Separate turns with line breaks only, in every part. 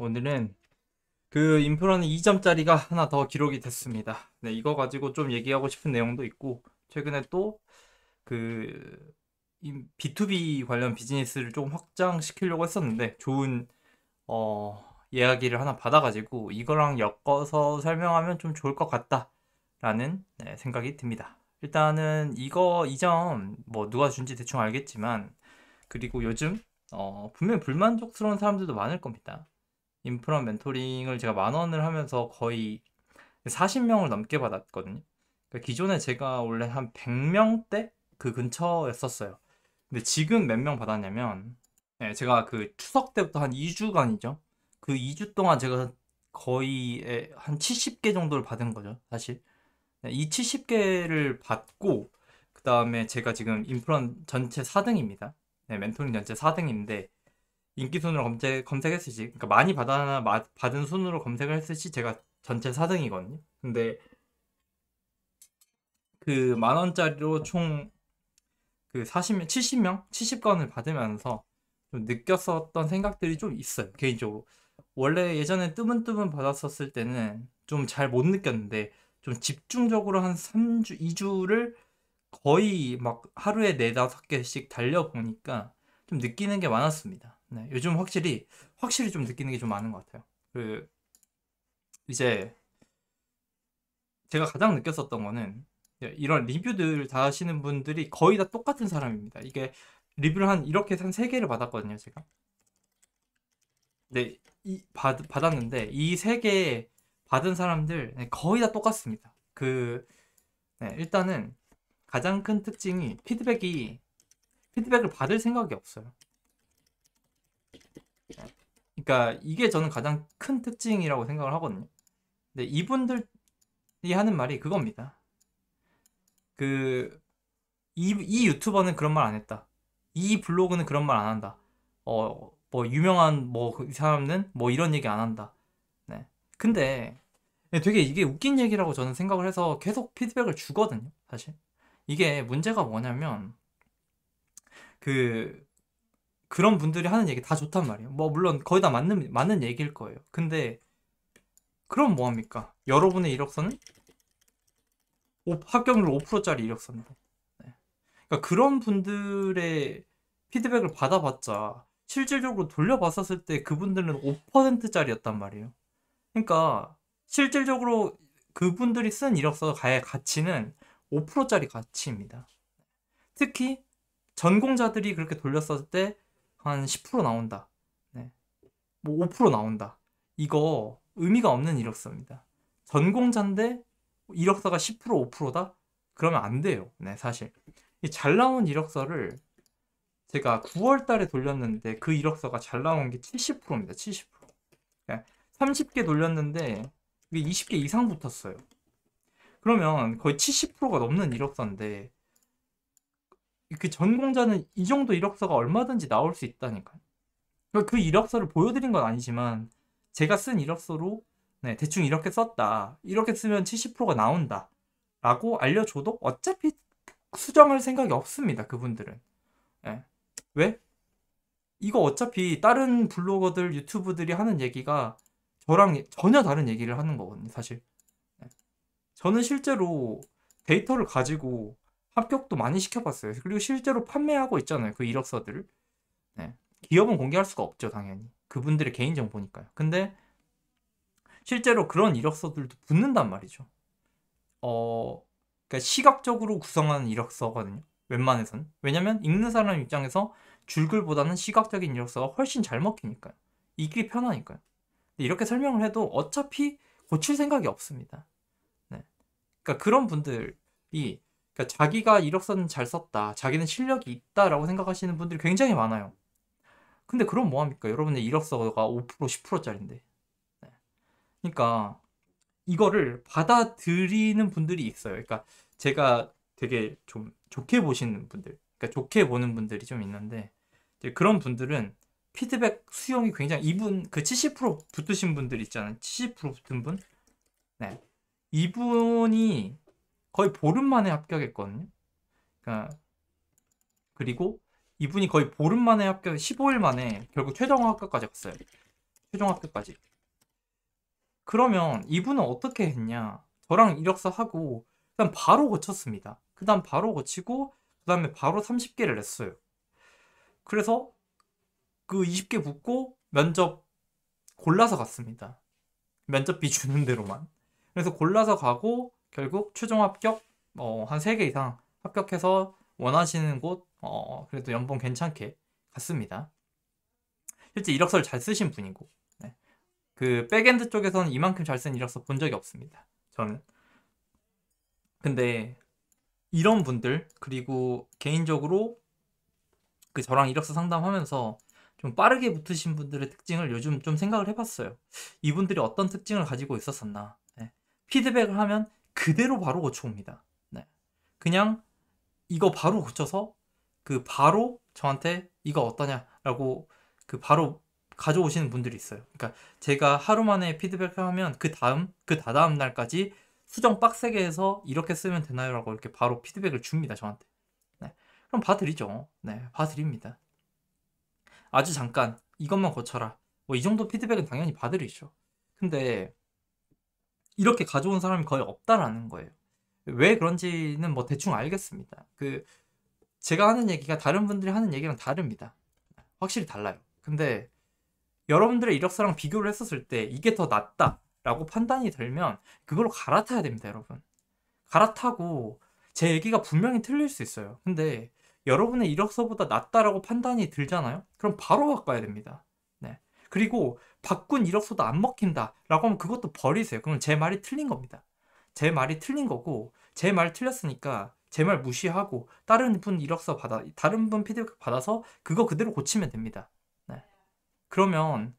오늘은 그 인프라는 2점짜리가 하나 더 기록이 됐습니다. 네, 이거 가지고 좀 얘기하고 싶은 내용도 있고 최근에 또 그 B2B 관련 비즈니스를 조금 확장시키려고 했었는데 좋은 어, 이야기를 하나 받아가지고 이거랑 엮어서 설명하면 좀 좋을 것 같다라는 네, 생각이 듭니다. 일단은 이거 이점뭐 누가 준지 대충 알겠지만 그리고 요즘 어, 분명 불만족스러운 사람들도 많을 겁니다. 인프라 멘토링을 제가 만 원을 하면서 거의 40명을 넘게 받았거든요. 그러니까 기존에 제가 원래 한 100명대 그 근처였었어요. 근데 지금 몇 명 받았냐면 네, 제가 그 추석 때부터 한 2주간이죠. 그 2주 동안 제가 거의 예, 한 70개 정도를 받은 거죠, 사실. 네, 이 70개를 받고 그 다음에 제가 지금 인프런 전체 4등입니다. 네, 멘토링 전체 4등인데 인기 순으로 검색, 검색했을 시, 그러니까 많이 받아, 받은 순으로 검색을 했을 시 제가 전체 4등이거든요. 근데 그 만원짜리로 총 그 40명, 70명? 70건을 받으면서 좀 느꼈었던 생각들이 좀 있어요. 개인적으로. 원래 예전에 뜨문뜨문 받았었을 때는 좀 잘 못 느꼈는데 좀 집중적으로 한 3주, 2주를 거의 막 하루에 4, 5개씩 달려보니까 좀 느끼는 게 많았습니다. 네, 요즘 확실히 확실히 좀 느끼는 게 좀 많은 것 같아요. 그 이제 제가 가장 느꼈었던 거는 이런 리뷰들 다 하시는 분들이 거의 다 똑같은 사람입니다. 이게 리뷰를 한 이렇게 한 세 개를 받았거든요, 제가. 네, 이, 받, 받았는데 이 세 개 받은 사람들 네, 거의 다 똑같습니다. 그 네, 일단은 가장 큰 특징이 피드백이 피드백을 받을 생각이 없어요. 그러니까 이게 저는 가장 큰 특징이라고 생각을 하거든요. 근데 이분들이 하는 말이 그겁니다. 그, 이, 이 유튜버는 그런 말 안 했다. 이 블로그는 그런 말 안 한다. 어, 뭐, 유명한, 뭐, 그 이 사람은 뭐 이런 얘기 안 한다. 네. 근데 예, 되게 이게 웃긴 얘기라고 저는 생각을 해서 계속 피드백을 주거든요, 사실. 이게 문제가 뭐냐면, 그, 그런 분들이 하는 얘기 다 좋단 말이에요. 뭐 물론 거의 다 맞는 맞는 얘기일 거예요. 근데 그럼 뭐 합니까? 여러분의 이력서는 오, 합격률 5%짜리 이력서입니다. 네. 그러니까 그런 분들의 피드백을 받아봤자 실질적으로 돌려봤었을 때 그분들은 5%짜리였단 말이에요. 그러니까 실질적으로 그분들이 쓴 이력서의 가치는 5%짜리 가치입니다. 특히 전공자들이 그렇게 돌렸을 었때 한10% 나온다. 네. 뭐5% 나온다. 이거 의미가 없는 이력서입니다. 전공자인데 이력서가 10% 5%다? 그러면 안 돼요. 네, 사실. 잘 나온 이력서를 제가 9월 달에 돌렸는데 그 이력서가 잘 나온 게 70%입니다. 70%. 30개 돌렸는데 이게 20개 이상 붙었어요. 그러면 거의 70%가 넘는 이력서인데 그 전공자는 이 정도 이력서가 얼마든지 나올 수 있다니까요. 그러니까 그 이력서를 보여드린 건 아니지만 제가 쓴 이력서로 네, 대충 이렇게 썼다. 이렇게 쓰면 70%가 나온다. 라고 알려줘도 어차피 수정할 생각이 없습니다. 그분들은. 네. 왜? 이거 어차피 다른 블로거들, 유튜브들이 하는 얘기가 저랑 전혀 다른 얘기를 하는 거거든요. 사실. 예. 저는 실제로 데이터를 가지고 합격도 많이 시켜봤어요. 그리고 실제로 판매하고 있잖아요. 그 이력서들을. 네. 기업은 공개할 수가 없죠, 당연히. 그분들의 개인정보니까요. 근데 실제로 그런 이력서들도 붙는단 말이죠. 어, 그러니까 시각적으로 구성하는 이력서거든요. 웬만해선. 왜냐면 읽는 사람 입장에서 줄글보다는 시각적인 이력서가 훨씬 잘 먹히니까요. 읽기 편하니까요. 이렇게 설명을 해도 어차피 고칠 생각이 없습니다. 네. 그러니까 그런 분들이 그러니까 자기가 이력서는 잘 썼다, 자기는 실력이 있다라고 생각하시는 분들이 굉장히 많아요. 근데 그럼 뭐합니까? 여러분의 이력서가 5% 10%짜린데. 네. 그러니까 이거를 받아들이는 분들이 있어요. 그러니까 제가 되게 좀 좋게 보시는 분들, 그러니까 좋게 보는 분들이 좀 있는데 그런 분들은 피드백 수용이 굉장히 이분 그 70% 붙으신 분들 있잖아요. 70% 붙은 분, 네 이분이 거의 보름 만에 합격했거든요. 그러니까 그리고 이분이 거의 보름 만에 합격, 15일 만에 결국 최종 합격까지 갔어요. 최종 합격까지. 그러면 이분은 어떻게 했냐? 저랑 이력서 하고 그다음 바로 거쳤습니다. 그다음 바로 거치고 그다음에 바로 30개를 냈어요. 그래서 그 20개 붙고 면접 골라서 갔습니다. 면접비 주는 대로만. 그래서 골라서 가고 결국 최종 합격 어, 한 3개 이상 합격해서 원하시는 곳 어, 그래도 연봉 괜찮게 갔습니다. 실제 이력서를 잘 쓰신 분이고 네. 그 백엔드 쪽에서는 이만큼 잘 쓴 이력서 본 적이 없습니다. 저는 근데 이런 분들 그리고 개인적으로 그 저랑 이력서 상담하면서 좀 빠르게 붙으신 분들의 특징을 요즘 좀 생각을 해봤어요. 이분들이 어떤 특징을 가지고 있었었나. 네. 피드백을 하면 그대로 바로 고쳐옵니다. 네. 그냥 이거 바로 고쳐서 그 바로 저한테 이거 어떠냐라고 그 바로 가져오시는 분들이 있어요. 그러니까 제가 하루 만에 피드백을 하면 그 다음 그 다다음 날까지 수정 빡세게 해서 이렇게 쓰면 되나요라고 이렇게 바로 피드백을 줍니다 저한테. 네. 그럼 봐드리죠. 네, 봐드립니다. 아주 잠깐 이것만 고쳐라. 뭐 이 정도 피드백은 당연히 받으리죠 근데 이렇게 가져온 사람이 거의 없다라는 거예요. 왜 그런지는 뭐 대충 알겠습니다. 그 제가 하는 얘기가 다른 분들이 하는 얘기랑 다릅니다. 확실히 달라요. 근데 여러분들의 이력서랑 비교를 했었을 때 이게 더 낫다라고 판단이 들면 그걸로 갈아타야 됩니다, 여러분. 갈아타고 제 얘기가 분명히 틀릴 수 있어요. 근데 여러분의 이력서보다 낫다라고 판단이 들잖아요. 그럼 바로 바꿔야 됩니다. 네. 그리고 바꾼 이력서도 안 먹힌다 라고 하면 그것도 버리세요. 그럼 제 말이 틀린 겁니다. 제 말이 틀린 거고 제 말 틀렸으니까 제 말 무시하고 다른 분 이력서 받아 다른 분 피드백 받아서 그거 그대로 고치면 됩니다. 네. 그러면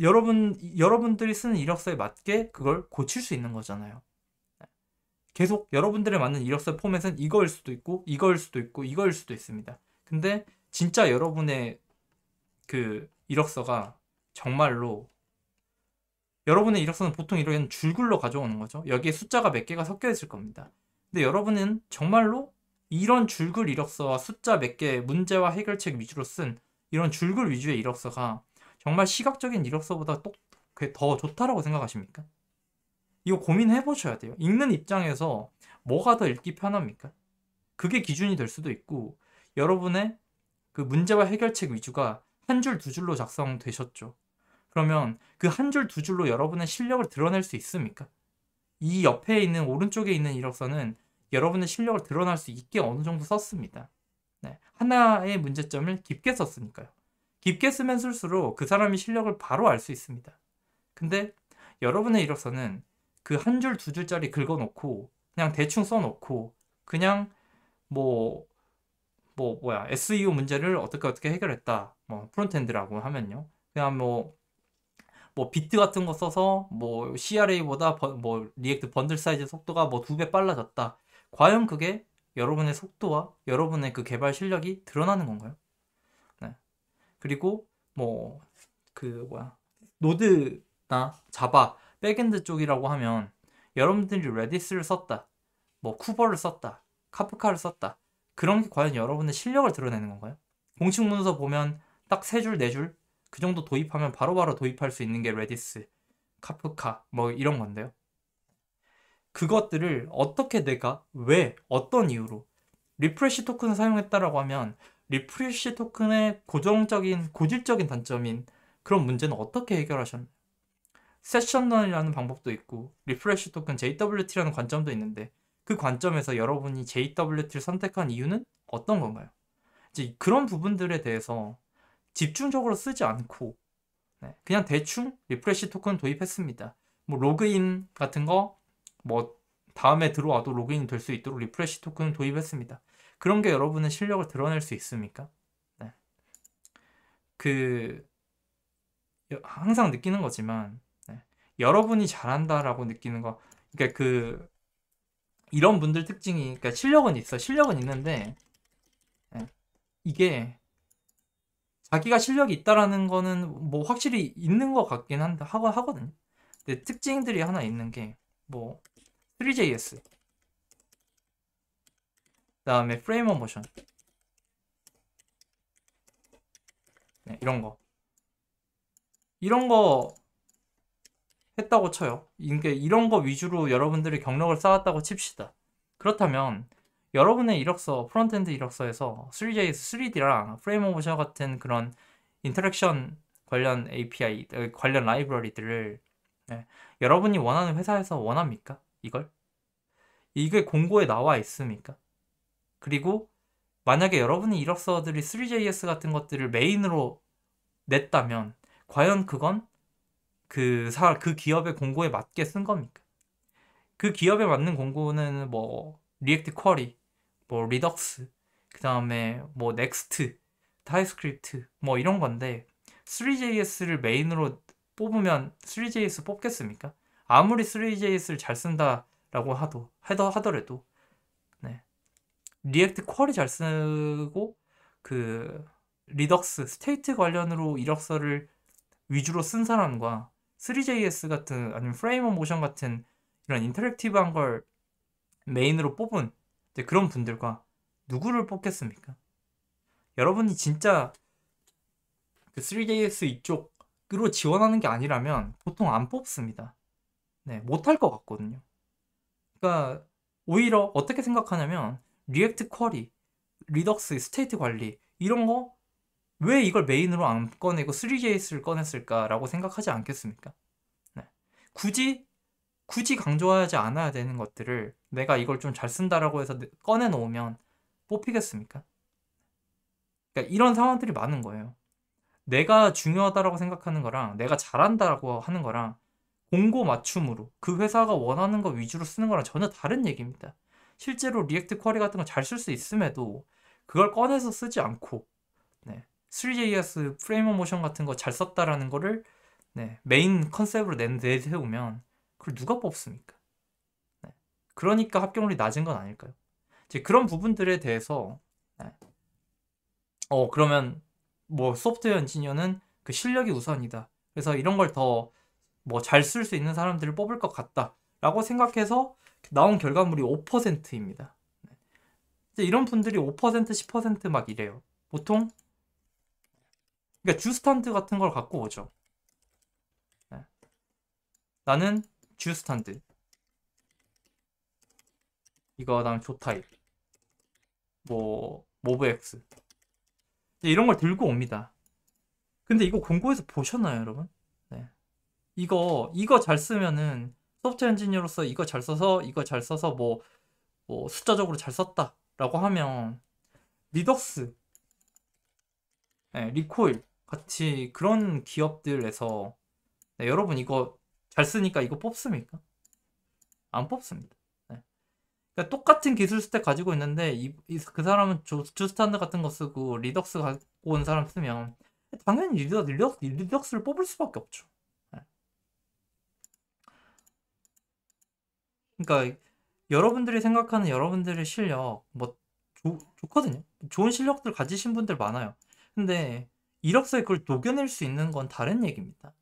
여러분 여러분들이 쓰는 이력서에 맞게 그걸 고칠 수 있는 거잖아요. 네. 계속 여러분들의 맞는 이력서 포맷은 이거일 수도 있고 이거일 수도 있고 이거일 수도 있습니다. 근데 진짜 여러분의 그 이력서가 정말로 여러분의 이력서는 보통 이런 줄글로 가져오는 거죠. 여기에 숫자가 몇 개가 섞여 있을 겁니다. 근데 여러분은 정말로 이런 줄글 이력서와 숫자 몇 개의 문제와 해결책 위주로 쓴 이런 줄글 위주의 이력서가 정말 시각적인 이력서보다 더 좋다라고 생각하십니까? 이거 고민해 보셔야 돼요. 읽는 입장에서 뭐가 더 읽기 편합니까? 그게 기준이 될 수도 있고 여러분의 그 문제와 해결책 위주가 한 줄 두 줄로 작성되셨죠. 그러면 그 한 줄 두 줄로 여러분의 실력을 드러낼 수 있습니까? 이 옆에 있는 오른쪽에 있는 이력서는 여러분의 실력을 드러낼수 있게 어느 정도 썼습니다. 네. 하나의 문제점을 깊게 썼으니까요. 깊게 쓰면 쓸수록 그사람의 실력을 바로 알 수 있습니다. 근데 여러분의 이력서는 그 한 줄, 두 줄짜리 긁어놓고 그냥 대충 써놓고 그냥 뭐, 뭐, 뭐야, SEO 문제를 어떻게 어떻게 해결했다. 뭐, 프론트엔드라고 하면요. 그냥 뭐, 뭐 비트 같은 거 써서 뭐 CRA보다 번, 뭐 리액트 번들 사이즈 속도가 뭐 두 배 빨라졌다. 과연 그게 여러분의 속도와 여러분의 그 개발 실력이 드러나는 건가요? 네. 그리고 뭐 그 뭐야 노드나 자바 백엔드 쪽이라고 하면 여러분들이 레디스를 썼다, 뭐 쿠버를 썼다, 카프카를 썼다 그런 게 과연 여러분의 실력을 드러내는 건가요? 공식 문서 보면 딱 세 줄, 네줄 그 정도 도입하면 바로바로 바로 도입할 수 있는 게 레디스, 카프카 뭐 이런 건데요. 그것들을 어떻게 내가 왜 어떤 이유로 리프레시 토큰을 사용했다라고 하면 리프레시 토큰의 고정적인 고질적인 단점인 그런 문제는 어떻게 해결하셨나요? 세션 런이라는 방법도 있고 리프레시 토큰 JWT라는 관점도 있는데 그 관점에서 여러분이 JWT를 선택한 이유는 어떤 건가요? 이제 그런 부분들에 대해서 집중적으로 쓰지 않고 네, 그냥 대충 리프레시 토큰 도입했습니다. 뭐 로그인 같은 거 뭐 다음에 들어와도 로그인 될 수 있도록 리프레시 토큰 도입했습니다. 그런 게 여러분의 실력을 드러낼 수 있습니까? 네. 그 항상 느끼는 거지만 네. 여러분이 잘한다라고 느끼는 거 그러니까 그 이런 분들 특징이 그러니까 실력은 있어 실력은 있는데 네. 이게 자기가 실력이 있다라는 거는 뭐 확실히 있는 것 같긴 한데 하고 하거든요. 근데 특징들이 하나 있는 게뭐 3JS 그다음에 프레임어 모션 네, 이런 거 이런 거 했다고 쳐요. 이게 이런 거 위주로 여러분들이 경력을 쌓았다고 칩시다. 그렇다면 여러분의 이력서, 프론트엔드 이력서에서 3JS, 3D랑 프레임 오브 샤 같은 그런 인터랙션 관련 API, 어, 관련 라이브러리들을 네. 여러분이 원하는 회사에서 원합니까? 이걸? 이게 공고에 나와 있습니까? 그리고 만약에 여러분이 이력서들이 3JS 같은 것들을 메인으로 냈다면 과연 그건 그, 사, 그 기업의 공고에 맞게 쓴 겁니까? 그 기업에 맞는 공고는 뭐 리액트 쿼리, 뭐 리덕스, 그 다음에 뭐 넥스트, 타이스크립트 뭐 이런 건데 3JS를 메인으로 뽑으면 3JS 뽑겠습니까? 아무리 3JS를 잘 쓴다라고 하도 하더 하더라도 네. 리액트 쿼리 잘 쓰고 그 리덕스 스테이트 관련으로 이력서를 위주로 쓴 사람과 3JS 같은 아니면 프레임 어 모션 같은 이런 인터랙티브한 걸 메인으로 뽑은 이제 그런 분들과 누구를 뽑겠습니까? 여러분이 진짜 그 3DS 이쪽으로 지원하는 게 아니라면 보통 안 뽑습니다. 네, 못 할 것 같거든요. 그러니까 오히려 어떻게 생각하냐면 리액트 쿼리, 리덕스, 스테이트 관리 이런 거 왜 이걸 메인으로 안 꺼내고 3JS를 꺼냈을까라고 생각하지 않겠습니까? 네. 굳이 굳이 강조하지 않아야 되는 것들을 내가 이걸 좀 잘 쓴다라고 해서 꺼내놓으면 뽑히겠습니까? 그러니까 이런 상황들이 많은 거예요. 내가 중요하다라고 생각하는 거랑 내가 잘한다라고 하는 거랑 공고 맞춤으로 그 회사가 원하는 거 위주로 쓰는 거랑 전혀 다른 얘기입니다. 실제로 리액트 쿼리 같은 거 잘 쓸 수 있음에도 그걸 꺼내서 쓰지 않고 네, 3JS 프레임 오 모션 같은 거 잘 썼다라는 거를 네, 메인 컨셉으로 내세우면 그걸 누가 뽑습니까? 네. 그러니까 합격률이 낮은 건 아닐까요? 이제 그런 부분들에 대해서 네. 어 그러면 뭐 소프트웨어 엔지니어는 그 실력이 우선이다. 그래서 이런 걸 더 뭐 잘 쓸 수 있는 사람들을 뽑을 것 같다라고 생각해서 나온 결과물이 5%입니다. 네. 이런 분들이 5% 10%막 이래요. 보통 그러니까 주스턴트 같은 걸 갖고 오죠. 네. 나는 주 스탄드 이거 다음 조타입 뭐 모브 엑스 이런 걸 들고 옵니다 근데 이거 공고에서 보셨나요 여러분? 네. 이거 이거 잘 쓰면은 소프트웨어 엔지니어로서 이거 잘 써서 이거 잘 써서 뭐, 뭐 숫자적으로 잘 썼다 라고 하면 리덕스 네, 리코일 같이 그런 기업들에서 네, 여러분 이거 잘 쓰니까 이거 뽑습니까? 안 뽑습니다. 네. 그러니까 똑같은 기술 스택 가지고 있는데 이, 이, 그 사람은 조, 주스탄드 같은 거 쓰고 리덕스 갖고 온 사람 쓰면 당연히 리덕, 리덕, 리덕스를 뽑을 수밖에 없죠. 네. 그러니까 여러분들이 생각하는 여러분들의 실력 뭐 조, 좋거든요. 좋은 실력들 가지신 분들 많아요. 근데 이력서에 그걸 녹여낼 수 있는 건 다른 얘기입니다.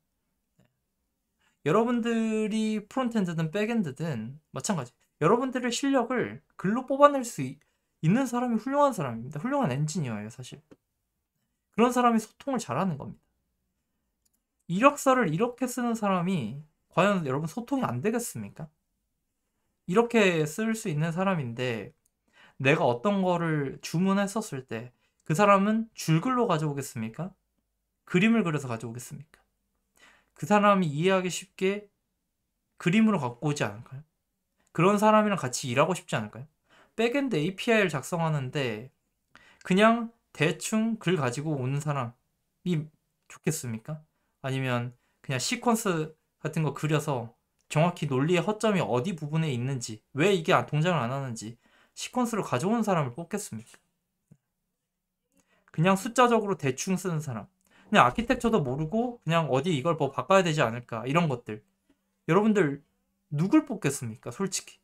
여러분들이 프론트엔드든 백엔드든 마찬가지. 여러분들의 실력을 글로 뽑아낼 수 있, 있는 사람이 훌륭한 사람입니다. 훌륭한 엔지니어예요, 사실. 그런 사람이 소통을 잘하는 겁니다. 이력서를 이렇게 쓰는 사람이 과연 여러분 소통이 안 되겠습니까? 이렇게 쓸 수 있는 사람인데 내가 어떤 거를 주문했었을 때 그 사람은 줄글로 가져오겠습니까? 그림을 그려서 가져오겠습니까? 그 사람이 이해하기 쉽게 그림으로 갖고 오지 않을까요? 그런 사람이랑 같이 일하고 싶지 않을까요? 백엔드 API를 작성하는데 그냥 대충 글 가지고 오는 사람이 좋겠습니까? 아니면 그냥 시퀀스 같은 거 그려서 정확히 논리의 허점이 어디 부분에 있는지 왜 이게 동작을 안 하는지 시퀀스로 가져온 사람을 뽑겠습니까? 그냥 숫자적으로 대충 쓰는 사람 그냥 아키텍처도 모르고 그냥 어디 이걸 뭐 바꿔야 되지 않을까 이런 것들 여러분들 누굴 뽑겠습니까 솔직히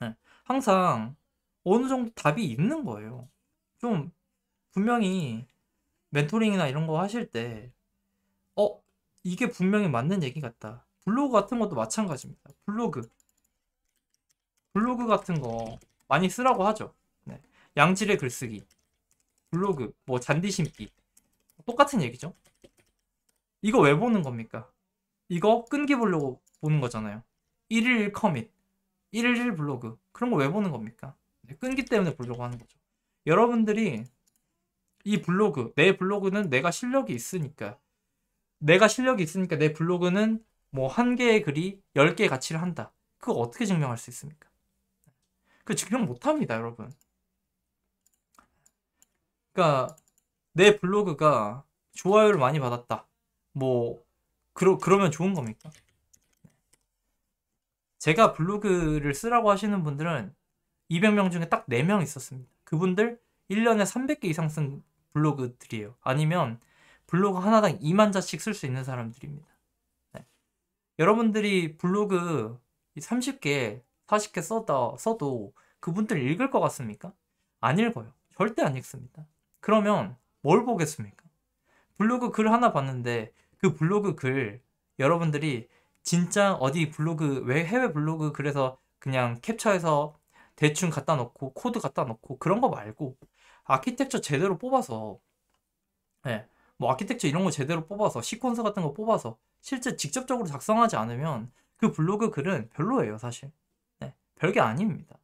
네. 항상 어느 정도 답이 있는 거예요 좀 분명히 멘토링이나 이런 거 하실 때 어? 이게 분명히 맞는 얘기 같다 블로그 같은 것도 마찬가지입니다 블로그 블로그 같은 거 많이 쓰라고 하죠 네. 양질의 글쓰기 블로그 뭐 잔디 심기 똑같은 얘기죠. 이거 왜 보는 겁니까? 이거 끈기 보려고 보는 거잖아요. 1일 커밋, 1일 블로그 그런 거 왜 보는 겁니까? 네, 끈기 때문에 보려고 하는 거죠. 여러분들이 이 블로그, 내 블로그는 내가 실력이 있으니까 내가 실력이 있으니까 내 블로그는 뭐 한 개의 글이 10개의 가치를 한다. 그거 어떻게 증명할 수 있습니까? 네, 그 증명 못 합니다, 여러분. 그러니까 내 블로그가 좋아요를 많이 받았다. 뭐 그러 그러면 좋은 겁니까? 제가 블로그를 쓰라고 하시는 분들은 200명 중에 딱 4명 있었습니다. 그분들 1년에 300개 이상 쓴 블로그들이에요. 아니면 블로그 하나당 2만 자씩 쓸 수 있는 사람들입니다. 네. 여러분들이 블로그 30개, 40개 써다, 써도 그분들 읽을 것 같습니까? 안 읽어요. 절대 안 읽습니다. 그러면 뭘 보겠습니까? 블로그 글 하나 봤는데 그 블로그 글 여러분들이 진짜 어디 블로그 왜 해외 블로그 그래서 그냥 캡처해서 대충 갖다 놓고 코드 갖다 놓고 그런 거 말고 아키텍처 제대로 뽑아서 네, 뭐 아키텍처 이런 거 제대로 뽑아서 시퀀서 같은 거 뽑아서 실제 직접적으로 작성하지 않으면 그 블로그 글은 별로예요 사실 네, 별게 아닙니다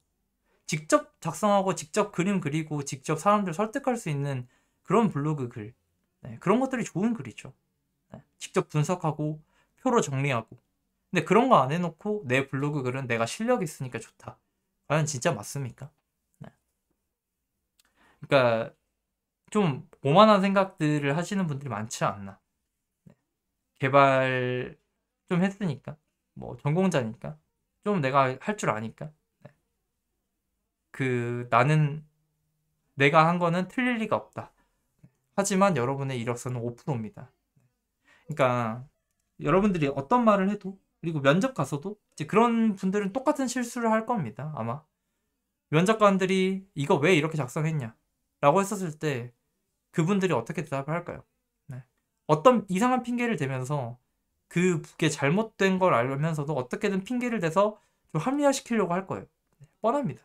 직접 작성하고 직접 그림 그리고 직접 사람들 설득할 수 있는 그런 블로그 글 네, 그런 것들이 좋은 글이죠. 네, 직접 분석하고 표로 정리하고 근데 그런 거 안 해놓고 내 블로그 글은 내가 실력 있으니까 좋다. 과연 진짜 맞습니까? 네. 그러니까 좀 오만한 생각들을 하시는 분들이 많지 않나. 네. 개발 좀 했으니까 뭐 전공자니까 좀 내가 할 줄 아니까 네. 그 나는 내가 한 거는 틀릴 리가 없다. 하지만 여러분의 이력서는 오 5%입니다. 그러니까 여러분들이 어떤 말을 해도 그리고 면접 가서도 이제 그런 분들은 똑같은 실수를 할 겁니다. 아마 면접관들이 이거 왜 이렇게 작성했냐 라고 했었을 때 그분들이 어떻게 대답을 할까요? 네. 어떤 이상한 핑계를 대면서 그게 잘못된 걸 알면서도 어떻게든 핑계를 대서 좀 합리화시키려고 할 거예요. 네. 뻔합니다.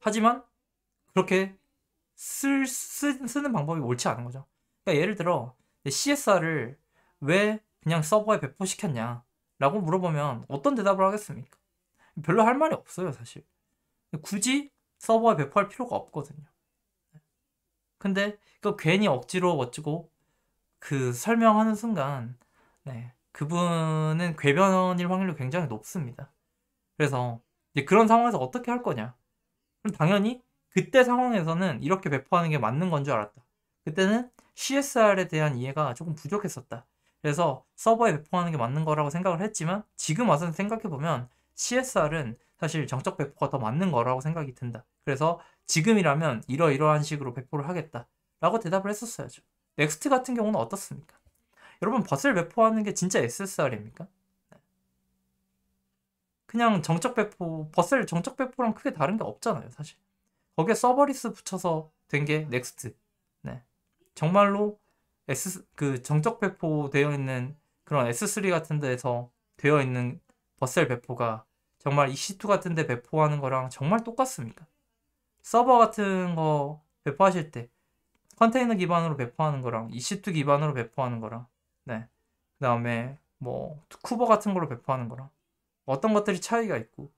하지만 그렇게 쓸, 쓰, 쓰는 방법이 옳지 않은 거죠. 그러니까 예를 들어 CSR을 왜 그냥 서버에 배포시켰냐 라고 물어보면 어떤 대답을 하겠습니까? 별로 할 말이 없어요 사실 굳이 서버에 배포할 필요가 없거든요 근데 그 괜히 억지로 멋지고 그 설명하는 순간 네, 그분은 궤변일 확률이 굉장히 높습니다 그래서 그런 상황에서 어떻게 할 거냐 그럼 당연히 그때 상황에서는 이렇게 배포하는 게 맞는 건 줄 알았다. 그때는 CSR에 대한 이해가 조금 부족했었다. 그래서 서버에 배포하는 게 맞는 거라고 생각을 했지만 지금 와서 생각해보면 CSR은 사실 정적 배포가 더 맞는 거라고 생각이 든다. 그래서 지금이라면 이러이러한 식으로 배포를 하겠다. 라고 대답을 했었어야죠. 넥스트 같은 경우는 어떻습니까? 여러분 버스를 배포하는 게 진짜 SSR입니까? 네. 그냥 정적 배포, 버스를 정적 배포랑 크게 다른 게 없잖아요, 사실. 거기에 서버리스 붙여서 된 게 넥스트. 네. 정말로 S 그 정적 배포되어 있는 그런 S3 같은 데에서 되어 있는 버셀 배포가 정말 EC2 같은 데 배포하는 거랑 정말 똑같습니다. 서버 같은 거 배포하실 때 컨테이너 기반으로 배포하는 거랑 EC2 기반으로 배포하는 거랑 네. 그다음에 뭐 쿠버 같은 걸로 배포하는 거랑 어떤 것들이 차이가 있고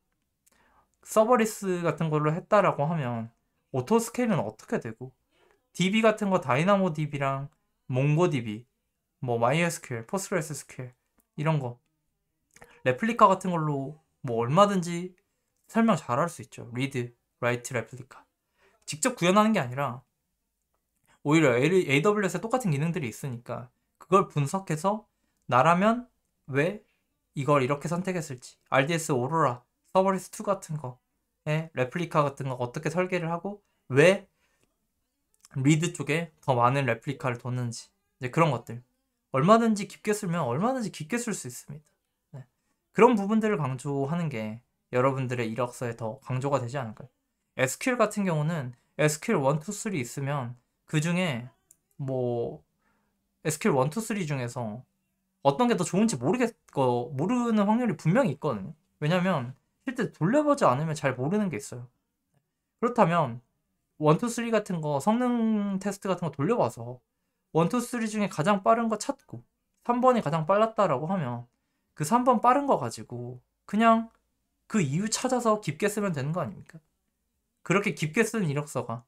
서버리스 같은 걸로 했다라고 하면 오토 스케일은 어떻게 되고 DB 같은 거 다이나모 DB랑 몽고 DB 뭐 MySQL, PostgreSQL 이런 거 레플리카 같은 걸로 뭐 얼마든지 설명 잘 할 수 있죠. 리드, 라이트, 레플리카 직접 구현하는 게 아니라 오히려 AWS에 똑같은 기능들이 있으니까 그걸 분석해서 나라면 왜 이걸 이렇게 선택했을지 RDS 오로라 서버리스 2 같은 거에 예, 레플리카 같은 거 어떻게 설계를 하고 왜 리드 쪽에 더 많은 레플리카를 뒀는지 이제 그런 것들 얼마든지 깊게 쓸면 얼마든지 깊게 쓸 수 있습니다. 네. 그런 부분들을 강조하는 게 여러분들의 이력서에 더 강조가 되지 않을까요? SQL 같은 경우는 SQL 1, 2, 3 있으면 그 중에 뭐 SQL 1, 2, 3 중에서 어떤 게 더 좋은지 모르겠, 거, 모르는 확률이 분명히 있거든요. 왜냐면 실제 돌려보지 않으면 잘 모르는 게 있어요. 그렇다면 1, 2, 3 같은 거 성능 테스트 같은 거 돌려봐서 1, 2, 3 중에 가장 빠른 거 찾고 3번이 가장 빨랐다라고 하면 그 3번 빠른 거 가지고 그냥 그 이유 찾아서 깊게 쓰면 되는 거 아닙니까? 그렇게 깊게 쓴 이력서가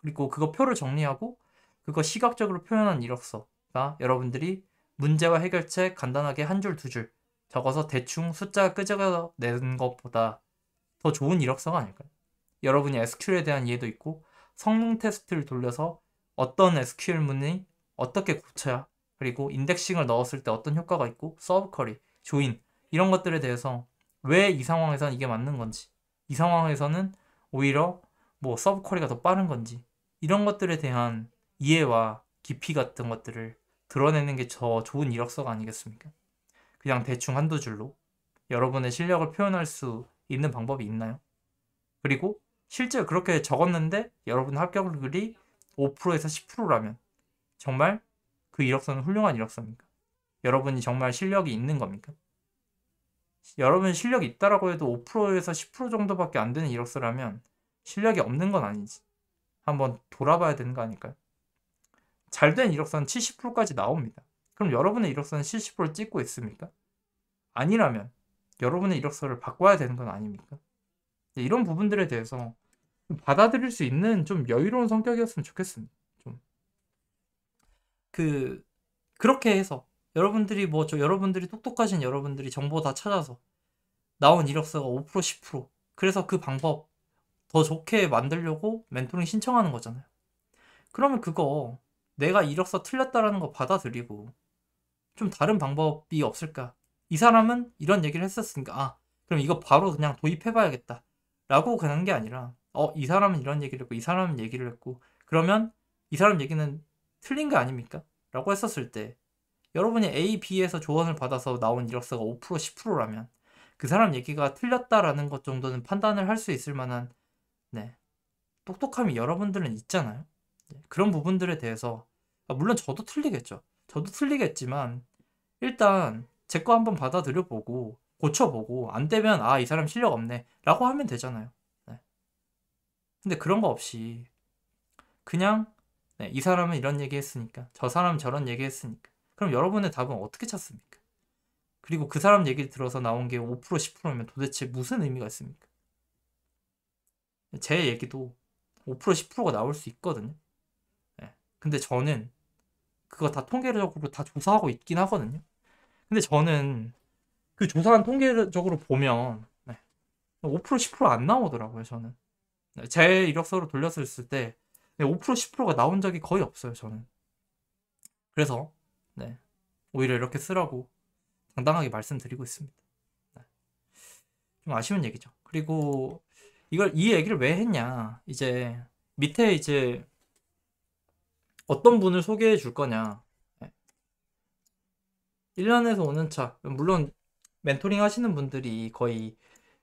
그리고 그거 표를 정리하고 그거 시각적으로 표현한 이력서가 여러분들이 문제와 해결책 간단하게 한 줄 두줄 줄 적어서 대충 숫자 끄적여낸 것보다 더 좋은 이력서가 아닐까요? 여러분이 SQL에 대한 이해도 있고 성능 테스트를 돌려서 어떤 SQL 문이 어떻게 고쳐야 그리고 인덱싱을 넣었을 때 어떤 효과가 있고 서브 커리, 조인 이런 것들에 대해서 왜 이 상황에선 이게 맞는 건지 이 상황에서는 오히려 뭐 서브 커리가 더 빠른 건지 이런 것들에 대한 이해와 깊이 같은 것들을 드러내는 게 더 좋은 이력서가 아니겠습니까? 그냥 대충 한두 줄로 여러분의 실력을 표현할 수 있는 방법이 있나요? 그리고 실제 그렇게 적었는데 여러분 합격률이 5%에서 10%라면 정말 그 이력서는 훌륭한 이력서입니까? 여러분이 정말 실력이 있는 겁니까? 여러분 실력이 있다라고 해도 5%에서 10% 정도밖에 안 되는 이력서라면 실력이 없는 건 아니지. 한번 돌아봐야 되는 거 아닐까요? 잘 된 이력서는 70%까지 나옵니다. 그럼 여러분의 이력서는 실시보를 찍고 있습니까? 아니라면 여러분의 이력서를 바꿔야 되는 건 아닙니까? 네, 이런 부분들에 대해서 받아들일 수 있는 좀 여유로운 성격이었으면 좋겠습니다. 좀. 그, 그렇게 해서 여러분들이 뭐, 저 여러분들이 똑똑하신 여러분들이 정보 다 찾아서 나온 이력서가 5% 10% 그래서 그 방법 더 좋게 만들려고 멘토링 신청하는 거잖아요. 그러면 그거 내가 이력서 틀렸다라는 거 받아들이고 좀 다른 방법이 없을까? 이 사람은 이런 얘기를 했었으니까 아 그럼 이거 바로 그냥 도입해봐야겠다 라고 그런 게 아니라 어 이 사람은 이런 얘기를 했고 이 사람은 얘기를 했고 그러면 이 사람 얘기는 틀린 거 아닙니까? 라고 했었을 때 여러분이 A, B에서 조언을 받아서 나온 이력서가 5% 10%라면 그 사람 얘기가 틀렸다라는 것 정도는 판단을 할 수 있을 만한 네 똑똑함이 여러분들은 있잖아요 네, 그런 부분들에 대해서 아, 물론 저도 틀리겠죠 저도 틀리겠지만 일단 제 거 한번 받아들여 보고 고쳐보고 안 되면 아 이 사람 실력 없네 라고 하면 되잖아요 네. 근데 그런 거 없이 그냥 네, 이 사람은 이런 얘기 했으니까 저 사람은 저런 얘기 했으니까 그럼 여러분의 답은 어떻게 찾습니까? 그리고 그 사람 얘기를 들어서 나온 게 5% 10%면 도대체 무슨 의미가 있습니까? 제 얘기도 5% 10%가 나올 수 있거든요 네. 근데 저는 그거 다 통계적으로 다 조사하고 있긴 하거든요. 근데 저는 그 조사한 통계적으로 보면 5% 10%안 나오더라고요. 저는 네, 제 이력서로 돌렸을 때 5% 10%가 나온 적이 거의 없어요. 저는 그래서 네, 오히려 이렇게 쓰라고 당당하게 말씀드리고 있습니다. 네. 좀 아쉬운 얘기죠. 그리고 이걸 이 얘기를 왜 했냐 이제 밑에 이제 어떤 분을 소개해 줄 거냐. 1년에서 예. 5년차. 물론 멘토링 하시는 분들이 거의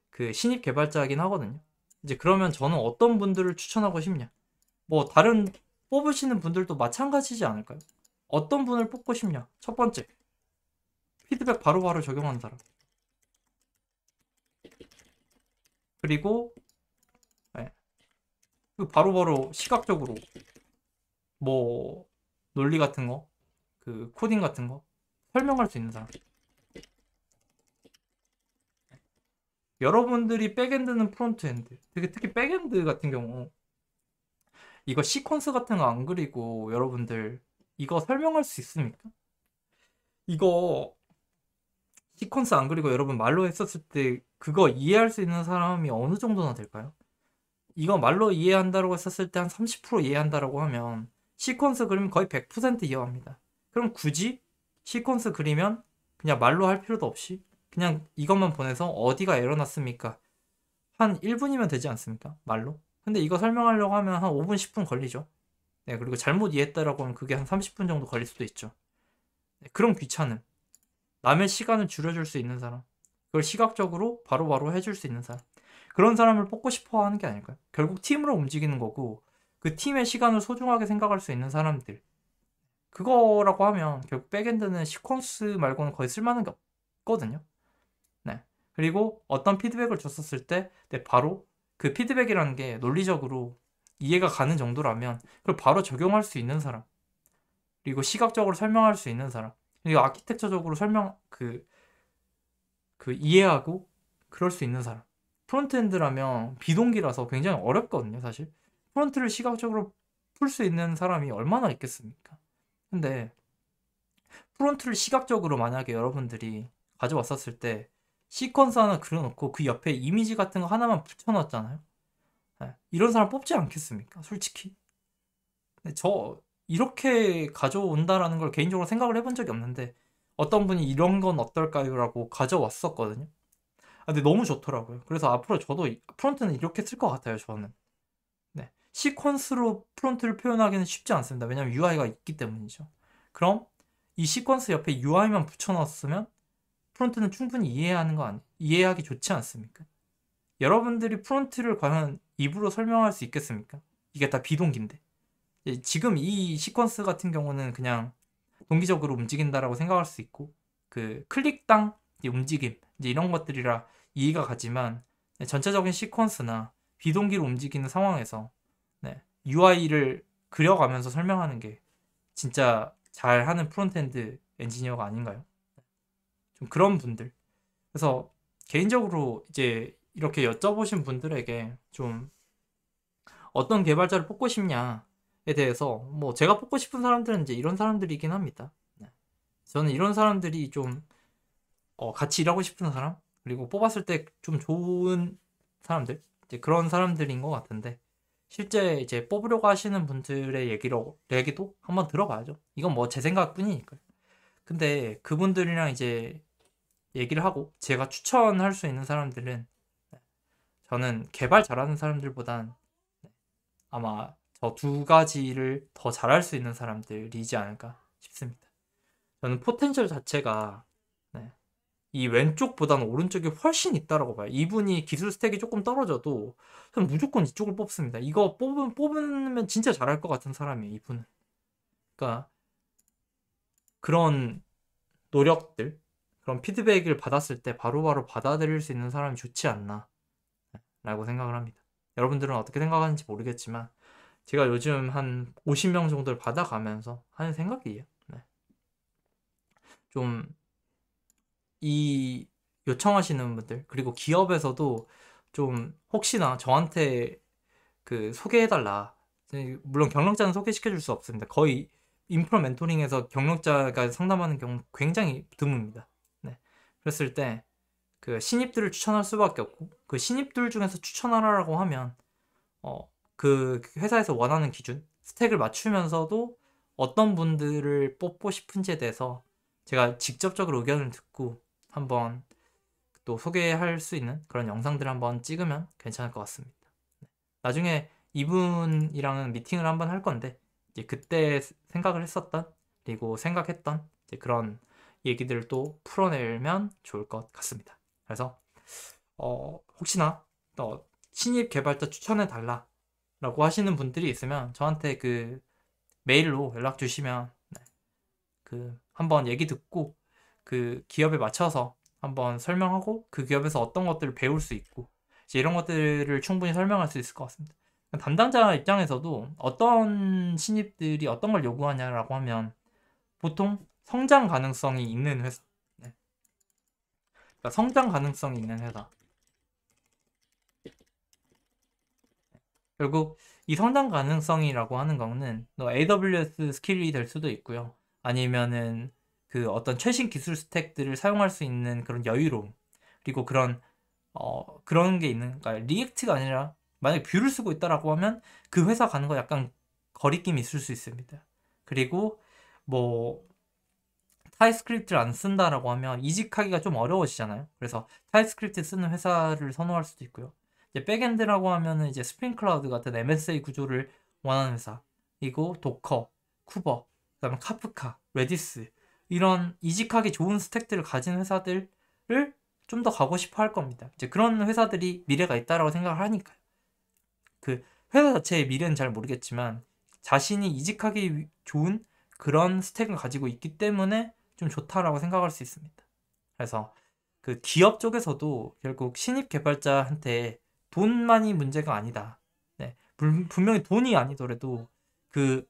그 신입 개발자이긴 하거든요. 이제 그러면 저는 어떤 분들을 추천하고 싶냐. 뭐 다른 뽑으시는 분들도 마찬가지지 않을까요? 어떤 분을 뽑고 싶냐? 첫 번째. 피드백 바로바로 바로 적용하는 사람. 그리고 예. 그 바로바로 네. 바로 시각적으로 뭐 논리 같은 거, 그 코딩 같은 거 설명할 수 있는 사람. 여러분들이 백엔드는 프론트엔드. 특히 특히 백엔드 같은 경우 이거 시퀀스 같은 거 안 그리고 여러분들 이거 설명할 수 있습니까? 이거 시퀀스 안 그리고 여러분 말로 했었을 때 그거 이해할 수 있는 사람이 어느 정도나 될까요? 이거 말로 이해한다라고 했었을 때 한 30% 이해한다라고 하면 시퀀스 그리면 거의 100% 이어갑니다. 그럼 굳이 시퀀스 그리면 그냥 말로 할 필요도 없이 그냥 이것만 보내서 어디가 에러 났습니까? 한 1분이면 되지 않습니까? 말로. 근데 이거 설명하려고 하면 한 5분, 10분 걸리죠. 네, 그리고 잘못 이해했다라고 하면 그게 한 30분 정도 걸릴 수도 있죠. 네, 그런 귀찮음. 남의 시간을 줄여줄 수 있는 사람. 그걸 시각적으로 바로바로 바로 해줄 수 있는 사람. 그런 사람을 뽑고 싶어 하는 게 아닐까요? 결국 팀으로 움직이는 거고, 그 팀의 시간을 소중하게 생각할 수 있는 사람들. 그거라고 하면 결국 백엔드는 시퀀스 말고는 거의 쓸만한 게 없거든요. 네. 그리고 어떤 피드백을 줬었을 때 네, 바로 그 피드백이라는 게 논리적으로 이해가 가는 정도라면 그걸 바로 적용할 수 있는 사람. 그리고 시각적으로 설명할 수 있는 사람. 그리고 아키텍처적으로 설명 그그 그 이해하고 그럴 수 있는 사람. 프론트엔드라면 비동기라서 굉장히 어렵거든요, 사실. 프론트를 시각적으로 풀 수 있는 사람이 얼마나 있겠습니까? 근데 프론트를 시각적으로 만약에 여러분들이 가져왔었을 때 시퀀스 하나 그려놓고 그 옆에 이미지 같은 거 하나만 붙여놨잖아요. 네. 이런 사람 뽑지 않겠습니까? 솔직히. 저 이렇게 가져온다라는 걸 개인적으로 생각을 해본 적이 없는데 어떤 분이 이런 건 어떨까요라고 가져왔었거든요. 아, 근데 너무 좋더라고요. 그래서 앞으로 저도 프론트는 이렇게 쓸 것 같아요. 저는. 시퀀스로 프론트를 표현하기는 쉽지 않습니다. 왜냐하면 UI가 있기 때문이죠. 그럼 이 시퀀스 옆에 UI만 붙여놨으면 프론트는 충분히 이해하는 거 아니, 이해하기 좋지 않습니까? 여러분들이 프론트를 과연 입으로 설명할 수 있겠습니까? 이게 다 비동기인데. 예, 지금 이 시퀀스 같은 경우는 그냥 동기적으로 움직인다라고 생각할 수 있고, 그 클릭당 움직임, 이제 이런 것들이라 이해가 가지만 전체적인 시퀀스나 비동기로 움직이는 상황에서 UI를 그려가면서 설명하는 게 진짜 잘하는 프론트엔드 엔지니어가 아닌가요? 좀 그런 분들. 그래서 개인적으로 이제 이렇게 여쭤보신 분들에게 좀 어떤 개발자를 뽑고 싶냐에 대해서 뭐 제가 뽑고 싶은 사람들은 이제 이런 사람들이긴 합니다. 네. 저는 이런 사람들이 좀어 같이 일하고 싶은 사람 그리고 뽑았을 때 좀 좋은 사람들 이제 그런 사람들인 것 같은데 실제 이제 뽑으려고 하시는 분들의 얘기를, 얘기도 한번 들어봐야죠. 이건 뭐 제 생각뿐이니까요. 근데 그분들이랑 이제 얘기를 하고 제가 추천할 수 있는 사람들은 네, 저는 개발 잘하는 사람들보단 네, 아마 저 두 가지를 더 잘할 수 있는 사람들이지 않을까 싶습니다. 저는 포텐셜 자체가 이 왼쪽보다는 오른쪽이 훨씬 있다라고 봐요. 이분이 기술 스택이 조금 떨어져도 전 무조건 이쪽을 뽑습니다. 이거 뽑은 뽑으면 진짜 잘할 것 같은 사람이에요. 이분은. 그러니까 그런 노력들 그런 피드백을 받았을 때 바로바로 바로 받아들일 수 있는 사람이 좋지 않나 라고 생각을 합니다. 여러분들은 어떻게 생각하는지 모르겠지만 제가 요즘 한 50명 정도를 받아가면서 하는 생각이에요. 네. 좀이 요청하시는 분들 그리고 기업에서도 좀 혹시나 저한테 그 소개해달라 물론 경력자는 소개시켜줄 수 없습니다. 거의 인프라 멘토링에서 경력자가 상담하는 경우 굉장히 드뭅니다. 네. 그랬을 때 그 신입들을 추천할 수밖에 없고 그 신입들 중에서 추천하라고 하면 어 그 회사에서 원하는 기준 스택을 맞추면서도 어떤 분들을 뽑고 싶은지에 대해서 제가 직접적으로 의견을 듣고 한번 또 소개할 수 있는 그런 영상들을 한번 찍으면 괜찮을 것 같습니다. 네. 나중에 이분이랑은 미팅을 한번 할 건데 이제 그때 생각을 했었던 그리고 생각했던 그런 얘기들을 또 풀어내면 좋을 것 같습니다. 그래서 어, 혹시나 또 신입 개발자 추천해 달라 라고 하시는 분들이 있으면 저한테 그 메일로 연락 주시면 네, 그 한번 얘기 듣고 그 기업에 맞춰서 한번 설명하고 그 기업에서 어떤 것들을 배울 수 있고 이제 이런 것들을 충분히 설명할 수 있을 것 같습니다. 담당자 입장에서도 어떤 신입들이 어떤 걸 요구하냐라고 하면 보통 성장 가능성이 있는 회사 네. 그러니까 성장 가능성이 있는 회사 결국 이 성장 가능성이라고 하는 거는 AWS 스킬이 될 수도 있고요. 아니면은 그 어떤 최신 기술 스택들을 사용할 수 있는 그런 여유로움 그리고 그런 어 그런 게 있는 그러니까 리액트가 아니라 만약 에 뷰를 쓰고 있다라고 하면 그 회사 가는 거 약간 거리낌이 있을 수 있습니다. 그리고 뭐 타이스크립트를 안 쓴다라고 하면 이직하기가 좀 어려워지잖아요. 그래서 타이스크립트 쓰는 회사를 선호할 수도 있고요. 이제 백엔드라고 하면은 이제 스프링 클라우드 같은 MSA 구조를 원하는 회사, 그리고 도커, 쿠버, 그다음에 카프카, 레디스 이런 이직하기 좋은 스택들을 가진 회사들을 좀 더 가고 싶어 할 겁니다. 이제 그런 회사들이 미래가 있다라고 생각을 하니까요. 그 회사 자체의 미래는 잘 모르겠지만 자신이 이직하기 좋은 그런 스택을 가지고 있기 때문에 좀 좋다라고 생각할 수 있습니다. 그래서 그 기업 쪽에서도 결국 신입 개발자한테 돈만이 문제가 아니다. 네, 분명히 돈이 아니더라도 그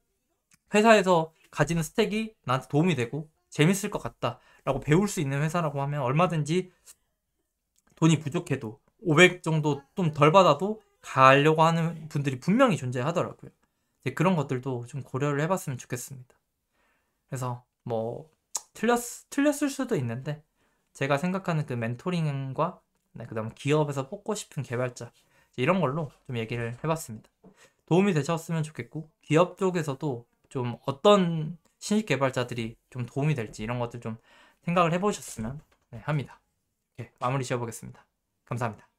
회사에서 가지는 스택이 나한테 도움이 되고 재밌을 것 같다라고 배울 수 있는 회사라고 하면 얼마든지 돈이 부족해도 500 정도 좀 덜 받아도 가려고 하는 분들이 분명히 존재하더라고요. 그런 것들도 좀 고려를 해봤으면 좋겠습니다. 그래서 뭐 틀렸 틀렸을 수도 있는데 제가 생각하는 그 멘토링과 네, 그다음 기업에서 뽑고 싶은 개발자 이런 걸로 좀 얘기를 해봤습니다. 도움이 되셨으면 좋겠고 기업 쪽에서도 좀 어떤 신입 개발자들이 좀 도움이 될지 이런 것들 좀 생각을 해보셨으면 네, 합니다. 예, 마무리 지어보겠습니다. 감사합니다.